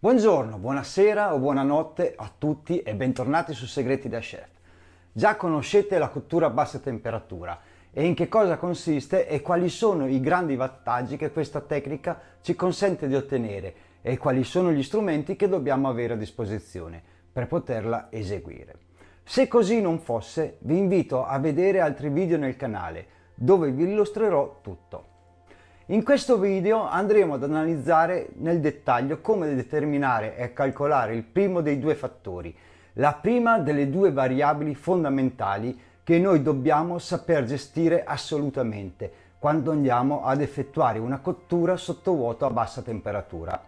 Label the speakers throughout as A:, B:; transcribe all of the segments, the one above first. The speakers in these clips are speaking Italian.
A: Buongiorno, buonasera o buonanotte a tutti e bentornati su Segreti da Chef. Già conoscete la cottura a bassa temperatura e in che cosa consiste e quali sono i grandi vantaggi che questa tecnica ci consente di ottenere e quali sono gli strumenti che dobbiamo avere a disposizione per poterla eseguire. Se così non fosse, vi invito a vedere altri video nel canale dove vi illustrerò tutto. In questo video andremo ad analizzare nel dettaglio come determinare e calcolare il primo dei due fattori, la prima delle due variabili fondamentali che noi dobbiamo saper gestire assolutamente quando andiamo ad effettuare una cottura sotto vuoto a bassa temperatura.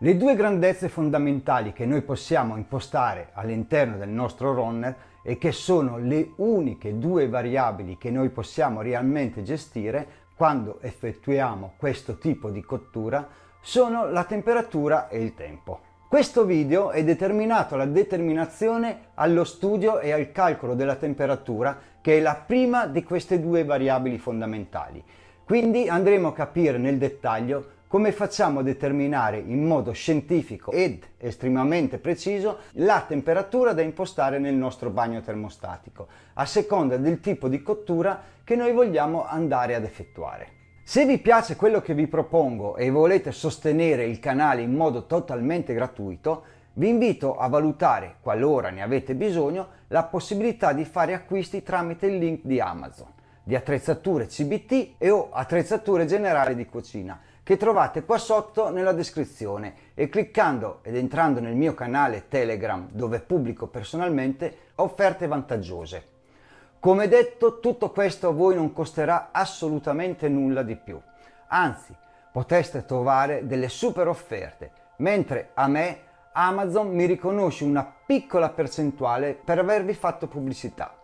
A: Le due grandezze fondamentali che noi possiamo impostare all'interno del nostro runner e che sono le uniche due variabili che noi possiamo realmente gestire quando effettuiamo questo tipo di cottura sono la temperatura e il tempo. Questo video è determinato alla determinazione allo studio e al calcolo della temperatura che è la prima di queste due variabili fondamentali. Quindi andremo a capire nel dettaglio come facciamo a determinare in modo scientifico ed estremamente preciso la temperatura da impostare nel nostro bagno termostatico, a seconda del tipo di cottura che noi vogliamo andare ad effettuare. Se vi piace quello che vi propongo e volete sostenere il canale in modo totalmente gratuito, vi invito a valutare, qualora ne avete bisogno, la possibilità di fare acquisti tramite il link di Amazon di attrezzature CBT e o attrezzature generali di cucina che trovate qua sotto nella descrizione e cliccando ed entrando nel mio canale Telegram dove pubblico personalmente offerte vantaggiose. Come detto, tutto questo a voi non costerà assolutamente nulla di più. Anzi, potreste trovare delle super offerte, mentre a me Amazon mi riconosce una piccola percentuale per avervi fatto pubblicità.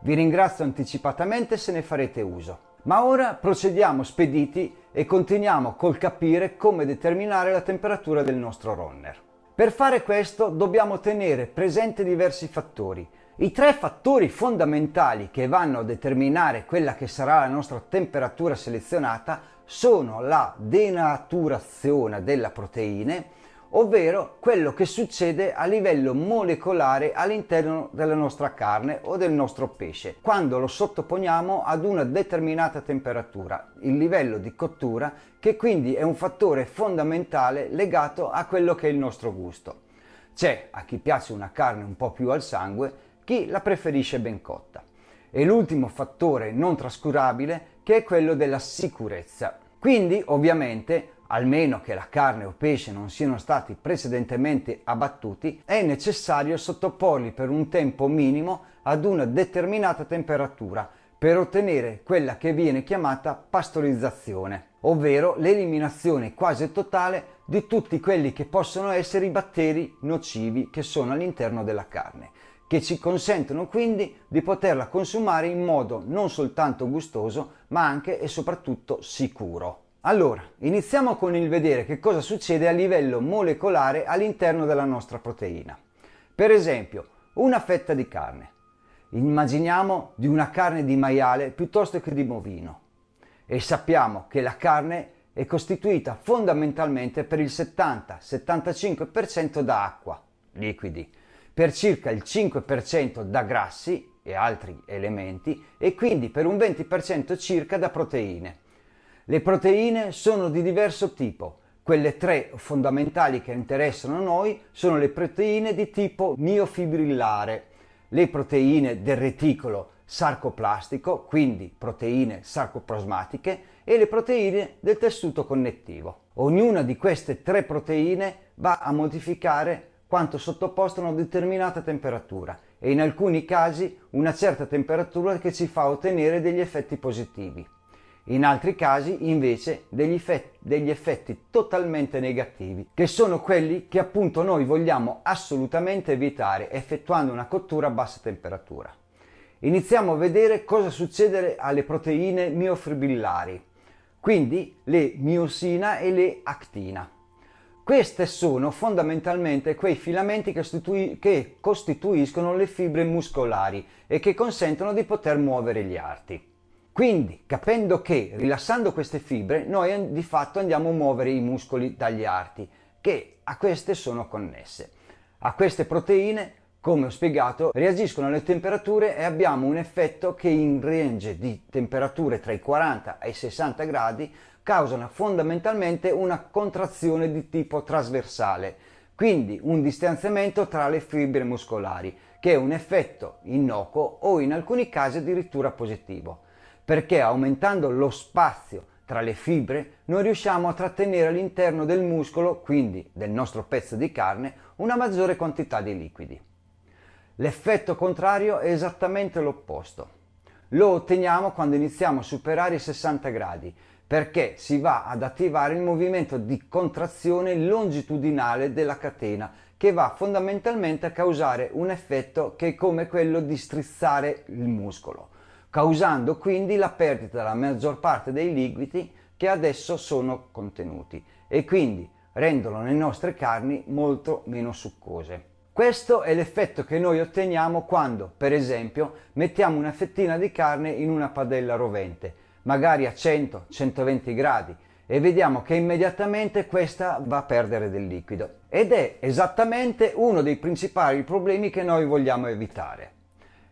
A: Vi ringrazio anticipatamente se ne farete uso. Ma ora procediamo spediti e continuiamo col capire come determinare la temperatura del nostro runner. Per fare questo dobbiamo tenere presente diversi fattori, i tre fattori fondamentali che vanno a determinare quella che sarà la nostra temperatura selezionata sono la denaturazione della proteine, ovvero quello che succede a livello molecolare all'interno della nostra carne o del nostro pesce, quando lo sottoponiamo ad una determinata temperatura, il livello di cottura, che quindi è un fattore fondamentale legato a quello che è il nostro gusto. C'è a chi piace una carne un po' più al sangue chi la preferisce ben cotta. E l'ultimo fattore non trascurabile che è quello della sicurezza. Quindi ovviamente, almeno che la carne o pesce non siano stati precedentemente abbattuti, è necessario sottoporli per un tempo minimo ad una determinata temperatura per ottenere quella che viene chiamata pastorizzazione, ovvero l'eliminazione quasi totale di tutti quelli che possono essere i batteri nocivi che sono all'interno della carne che ci consentono quindi di poterla consumare in modo non soltanto gustoso, ma anche e soprattutto sicuro. Allora, iniziamo con il vedere che cosa succede a livello molecolare all'interno della nostra proteina. Per esempio, una fetta di carne. Immaginiamo di una carne di maiale piuttosto che di bovino e sappiamo che la carne è costituita fondamentalmente per il 70-75% da acqua, liquidi, per circa il 5% da grassi e altri elementi e quindi per un 20% circa da proteine. Le proteine sono di diverso tipo. Quelle tre fondamentali che interessano a noi sono le proteine di tipo miofibrillare, le proteine del reticolo sarcoplastico, quindi proteine sarcoplasmatiche, e le proteine del tessuto connettivo. Ognuna di queste tre proteine va a modificare quanto sottoposto a una determinata temperatura e in alcuni casi una certa temperatura che ci fa ottenere degli effetti positivi. In altri casi invece degli effetti, degli effetti totalmente negativi, che sono quelli che appunto noi vogliamo assolutamente evitare effettuando una cottura a bassa temperatura. Iniziamo a vedere cosa succede alle proteine miofibrillari, quindi le miosina e le actina. Queste sono fondamentalmente quei filamenti che, che, costituiscono le fibre muscolari e che consentono di poter muovere gli arti. Quindi, capendo che rilassando queste fibre, noi di fatto andiamo a muovere i muscoli dagli arti, che a queste sono connesse. A queste proteine, come ho spiegato, reagiscono alle temperature e abbiamo un effetto che in range di temperature tra i 40 e i 60 gradi causano fondamentalmente una contrazione di tipo trasversale, quindi un distanziamento tra le fibre muscolari, che è un effetto innocuo o in alcuni casi addirittura positivo, perché aumentando lo spazio tra le fibre noi riusciamo a trattenere all'interno del muscolo, quindi del nostro pezzo di carne, una maggiore quantità di liquidi. L'effetto contrario è esattamente l'opposto. Lo otteniamo quando iniziamo a superare i 60 gradi, perché si va ad attivare il movimento di contrazione longitudinale della catena che va fondamentalmente a causare un effetto che è come quello di strizzare il muscolo, causando quindi la perdita della maggior parte dei liquidi che adesso sono contenuti e quindi rendono le nostre carni molto meno succose. Questo è l'effetto che noi otteniamo quando, per esempio, mettiamo una fettina di carne in una padella rovente magari a 100-120 gradi e vediamo che immediatamente questa va a perdere del liquido ed è esattamente uno dei principali problemi che noi vogliamo evitare.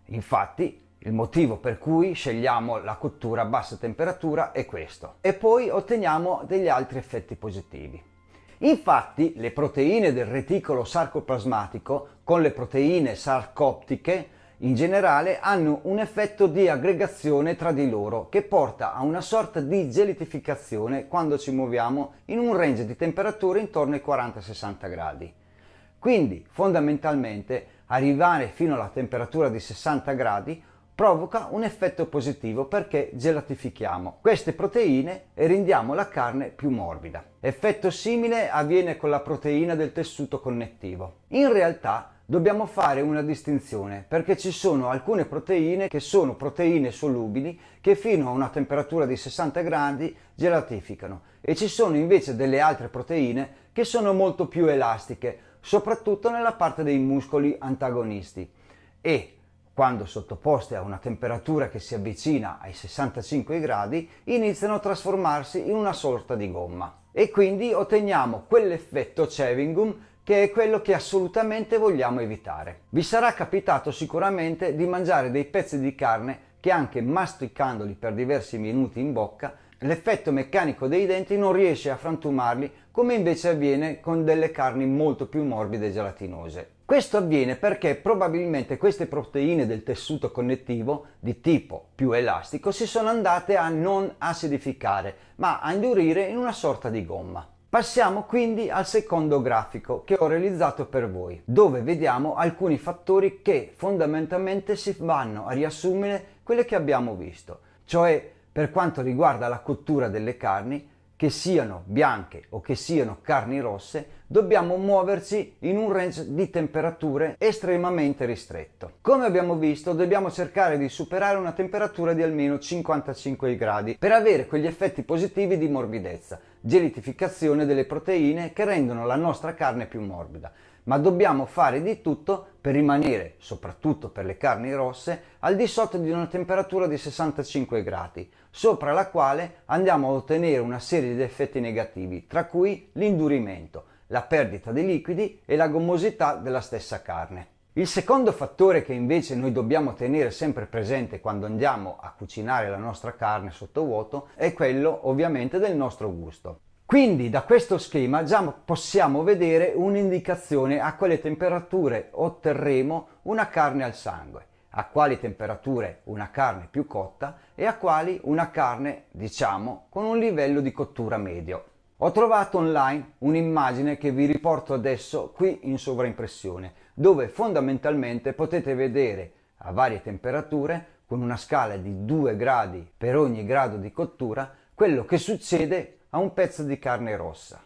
A: Infatti il motivo per cui scegliamo la cottura a bassa temperatura è questo e poi otteniamo degli altri effetti positivi. Infatti le proteine del reticolo sarcoplasmatico con le proteine sarcoptiche in generale hanno un effetto di aggregazione tra di loro che porta a una sorta di gelitificazione quando ci muoviamo in un range di temperature intorno ai 40-60 gradi. Quindi fondamentalmente arrivare fino alla temperatura di 60 gradi provoca un effetto positivo perché gelatifichiamo queste proteine e rendiamo la carne più morbida. Effetto simile avviene con la proteina del tessuto connettivo. In realtà dobbiamo fare una distinzione perché ci sono alcune proteine che sono proteine solubili che fino a una temperatura di 60 gradi gelatificano e ci sono invece delle altre proteine che sono molto più elastiche, soprattutto nella parte dei muscoli antagonisti e quando sottoposte a una temperatura che si avvicina ai 65 gradi iniziano a trasformarsi in una sorta di gomma e quindi otteniamo quell'effetto Chewing Gum che è quello che assolutamente vogliamo evitare. Vi sarà capitato sicuramente di mangiare dei pezzi di carne che anche masticandoli per diversi minuti in bocca, l'effetto meccanico dei denti non riesce a frantumarli come invece avviene con delle carni molto più morbide e gelatinose. Questo avviene perché probabilmente queste proteine del tessuto connettivo di tipo più elastico si sono andate a non acidificare, ma a indurire in una sorta di gomma. Passiamo quindi al secondo grafico che ho realizzato per voi, dove vediamo alcuni fattori che fondamentalmente si vanno a riassumere quelle che abbiamo visto, cioè per quanto riguarda la cottura delle carni, che siano bianche o che siano carni rosse, dobbiamo muoverci in un range di temperature estremamente ristretto. Come abbiamo visto, dobbiamo cercare di superare una temperatura di almeno 55 gradi per avere quegli effetti positivi di morbidezza, gelitificazione delle proteine che rendono la nostra carne più morbida ma dobbiamo fare di tutto per rimanere, soprattutto per le carni rosse, al di sotto di una temperatura di 65 gradi, sopra la quale andiamo a ottenere una serie di effetti negativi, tra cui l'indurimento, la perdita dei liquidi e la gommosità della stessa carne. Il secondo fattore che invece noi dobbiamo tenere sempre presente quando andiamo a cucinare la nostra carne sottovuoto è quello ovviamente del nostro gusto. Quindi da questo schema già possiamo vedere un'indicazione a quale temperature otterremo una carne al sangue, a quali temperature una carne più cotta e a quali una carne, diciamo, con un livello di cottura medio. Ho trovato online un'immagine che vi riporto adesso qui in sovraimpressione, dove fondamentalmente potete vedere a varie temperature, con una scala di 2 gradi per ogni grado di cottura, quello che succede a un pezzo di carne rossa.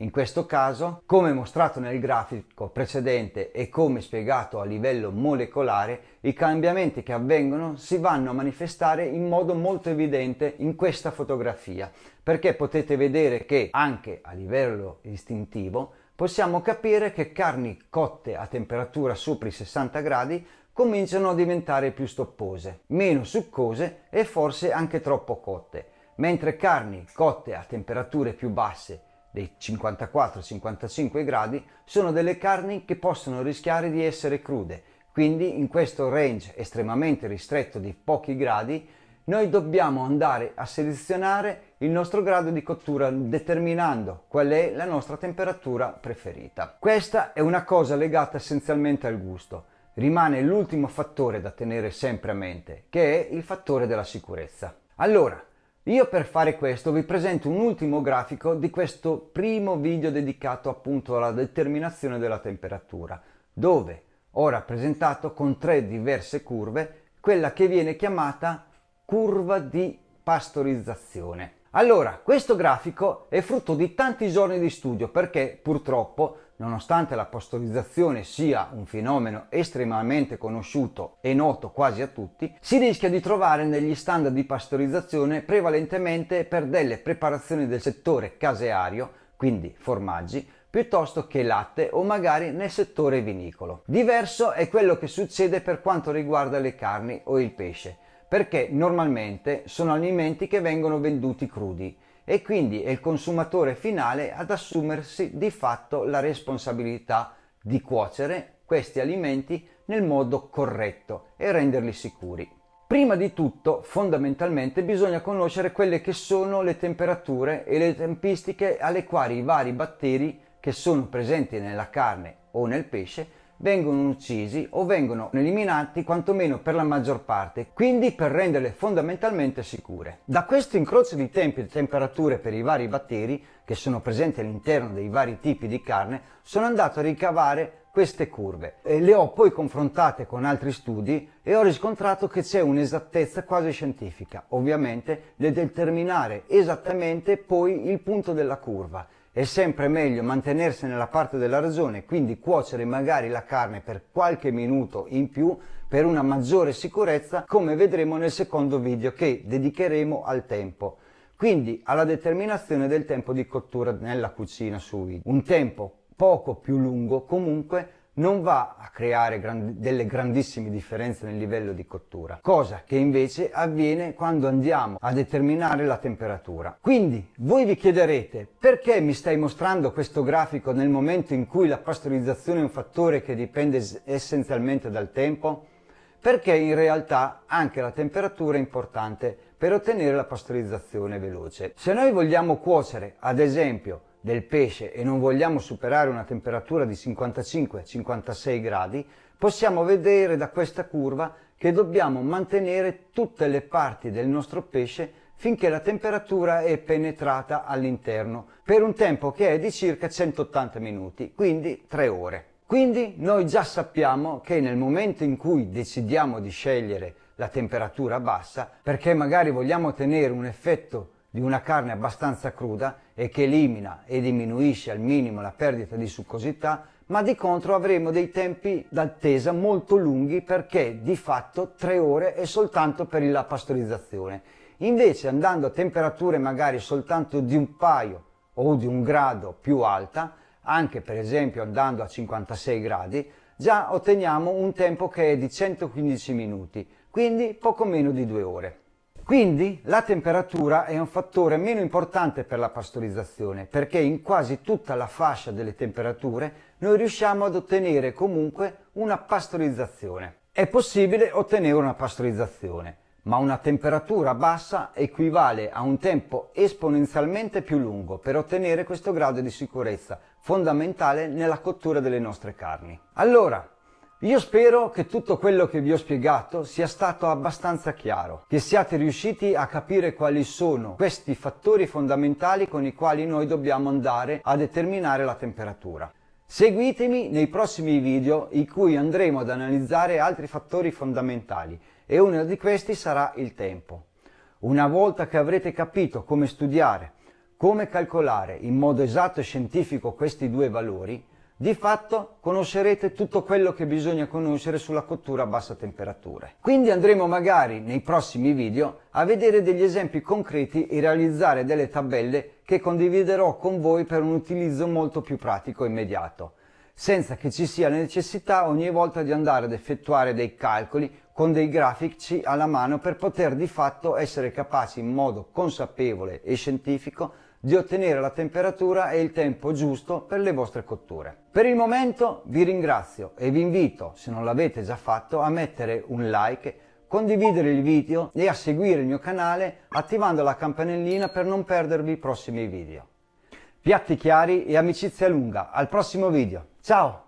A: In questo caso, come mostrato nel grafico precedente e come spiegato a livello molecolare, i cambiamenti che avvengono si vanno a manifestare in modo molto evidente in questa fotografia, perché potete vedere che anche a livello istintivo possiamo capire che carni cotte a temperatura sopra i 60 gradi cominciano a diventare più stoppose, meno succose e forse anche troppo cotte mentre carni cotte a temperature più basse dei 54-55 gradi sono delle carni che possono rischiare di essere crude, quindi in questo range estremamente ristretto di pochi gradi noi dobbiamo andare a selezionare il nostro grado di cottura determinando qual è la nostra temperatura preferita. Questa è una cosa legata essenzialmente al gusto. Rimane l'ultimo fattore da tenere sempre a mente, che è il fattore della sicurezza. Allora, io per fare questo vi presento un ultimo grafico di questo primo video dedicato appunto alla determinazione della temperatura, dove ho rappresentato con tre diverse curve quella che viene chiamata curva di pastorizzazione. Allora, questo grafico è frutto di tanti giorni di studio perché purtroppo nonostante la pastorizzazione sia un fenomeno estremamente conosciuto e noto quasi a tutti, si rischia di trovare negli standard di pastorizzazione prevalentemente per delle preparazioni del settore caseario, quindi formaggi, piuttosto che latte o magari nel settore vinicolo. Diverso è quello che succede per quanto riguarda le carni o il pesce, perché normalmente sono alimenti che vengono venduti crudi e quindi è il consumatore finale ad assumersi di fatto la responsabilità di cuocere questi alimenti nel modo corretto e renderli sicuri. Prima di tutto, fondamentalmente, bisogna conoscere quelle che sono le temperature e le tempistiche alle quali i vari batteri che sono presenti nella carne o nel pesce vengono uccisi o vengono eliminati quantomeno per la maggior parte, quindi per renderle fondamentalmente sicure. Da questo incrocio di tempi e temperature per i vari batteri che sono presenti all'interno dei vari tipi di carne, sono andato a ricavare queste curve. E le ho poi confrontate con altri studi e ho riscontrato che c'è un'esattezza quasi scientifica, ovviamente, nel determinare esattamente poi il punto della curva è sempre meglio mantenersi nella parte della ragione, quindi cuocere magari la carne per qualche minuto in più per una maggiore sicurezza, come vedremo nel secondo video che dedicheremo al tempo quindi alla determinazione del tempo di cottura nella cucina sui un tempo poco più lungo comunque non va a creare grand- delle grandissime differenze nel livello di cottura, cosa che invece avviene quando andiamo a determinare la temperatura. Quindi voi vi chiederete perché mi stai mostrando questo grafico nel momento in cui la pastorizzazione è un fattore che dipende essenzialmente dal tempo? Perché in realtà anche la temperatura è importante per ottenere la pastorizzazione veloce. Se noi vogliamo cuocere, ad esempio, del pesce e non vogliamo superare una temperatura di 55-56 gradi, possiamo vedere da questa curva che dobbiamo mantenere tutte le parti del nostro pesce finché la temperatura è penetrata all'interno per un tempo che è di circa 180 minuti, quindi 3 ore. Quindi noi già sappiamo che nel momento in cui decidiamo di scegliere la temperatura bassa, perché magari vogliamo ottenere un effetto di una carne abbastanza cruda e che elimina e diminuisce al minimo la perdita di succosità, ma di contro avremo dei tempi d'attesa molto lunghi perché di fatto tre ore è soltanto per la pastorizzazione. Invece andando a temperature magari soltanto di un paio o di un grado più alta, anche per esempio andando a 56 gradi, già otteniamo un tempo che è di 115 minuti, quindi poco meno di due ore. Quindi la temperatura è un fattore meno importante per la pastorizzazione perché in quasi tutta la fascia delle temperature noi riusciamo ad ottenere comunque una pastorizzazione. È possibile ottenere una pastorizzazione, ma una temperatura bassa equivale a un tempo esponenzialmente più lungo per ottenere questo grado di sicurezza fondamentale nella cottura delle nostre carni. Allora, io spero che tutto quello che vi ho spiegato sia stato abbastanza chiaro, che siate riusciti a capire quali sono questi fattori fondamentali con i quali noi dobbiamo andare a determinare la temperatura. Seguitemi nei prossimi video in cui andremo ad analizzare altri fattori fondamentali e uno di questi sarà il tempo. Una volta che avrete capito come studiare, come calcolare in modo esatto e scientifico questi due valori, di fatto conoscerete tutto quello che bisogna conoscere sulla cottura a bassa temperatura. Quindi andremo magari nei prossimi video a vedere degli esempi concreti e realizzare delle tabelle che condividerò con voi per un utilizzo molto più pratico e immediato, senza che ci sia la necessità ogni volta di andare ad effettuare dei calcoli con dei grafici alla mano per poter di fatto essere capaci in modo consapevole e scientifico di ottenere la temperatura e il tempo giusto per le vostre cotture. Per il momento vi ringrazio e vi invito, se non l'avete già fatto, a mettere un like, condividere il video e a seguire il mio canale attivando la campanellina per non perdervi i prossimi video. Piatti chiari e amicizia lunga, al prossimo video. Ciao!